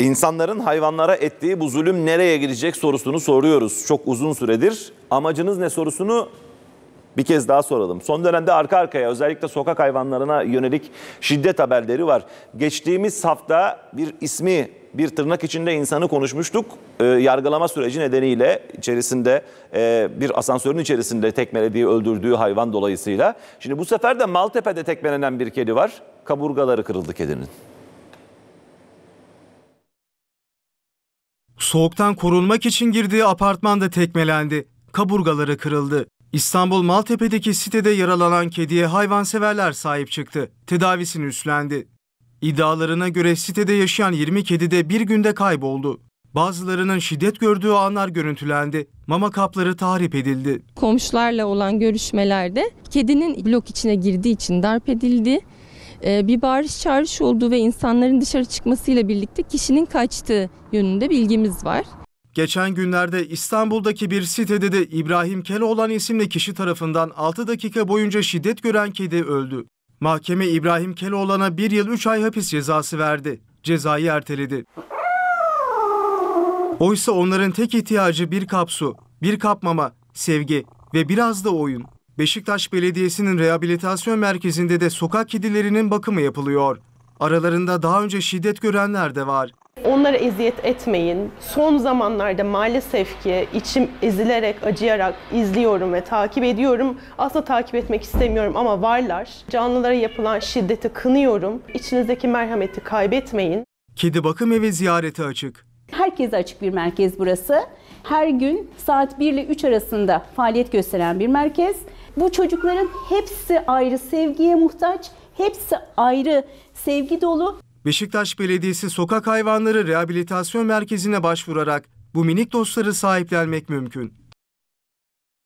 İnsanların hayvanlara ettiği bu zulüm nereye girecek sorusunu soruyoruz. Çok uzun süredir. Amacınız ne sorusunu bir kez daha soralım. Son dönemde arka arkaya özellikle sokak hayvanlarına yönelik şiddet haberleri var. Geçtiğimiz hafta bir ismi bir tırnak içinde insanı konuşmuştuk. E, yargılama süreci nedeniyle içerisinde e, bir asansörün içerisinde tekmelediği, öldürdüğü hayvan dolayısıyla. Şimdi bu sefer de Maltepe'de tekmelenen bir kedi var. Kaburgaları kırıldı kedinin. Soğuktan korunmak için girdiği apartmanda tekmelendi. Kaburgaları kırıldı. İstanbul Maltepe'deki sitede yaralanan kediye hayvanseverler sahip çıktı. Tedavisini üstlendi. İddialarına göre sitede yaşayan 20 kedi de bir günde kayboldu. Bazılarının şiddet gördüğü anlar görüntülendi. Mama kapları tahrip edildi. Komşularla olan görüşmelerde kedinin blok içine girdiği için darp edildi. Ee, bir bağırış çağrış olduğu ve insanların dışarı çıkmasıyla birlikte kişinin kaçtığı yönünde bilgimiz var. Geçen günlerde İstanbul'daki bir sitede de İbrahim Keloğlan isimli kişi tarafından 6 dakika boyunca şiddet gören kedi öldü. Mahkeme İbrahim Keloğlan'a 1 yıl 3 ay hapis cezası verdi. Cezayı erteledi. Oysa onların tek ihtiyacı bir kap su, bir kap mama, sevgi ve biraz da oyun. Beşiktaş Belediyesi'nin rehabilitasyon merkezinde de sokak kedilerinin bakımı yapılıyor. Aralarında daha önce şiddet görenler de var. Onlara eziyet etmeyin. Son zamanlarda maalesef ki içim ezilerek, acıyarak izliyorum ve takip ediyorum. Asla takip etmek istemiyorum ama varlar. Canlılara yapılan şiddeti kınıyorum. İçinizdeki merhameti kaybetmeyin. Kedi bakım evi ziyareti açık. Herkese açık bir merkez burası. Her gün saat 1 ile 3 arasında faaliyet gösteren bir merkez. Bu çocukların hepsi ayrı sevgiye muhtaç, hepsi ayrı sevgi dolu. Beşiktaş Belediyesi Sokak Hayvanları Rehabilitasyon Merkezi'ne başvurarak bu minik dostları sahiplenmek mümkün.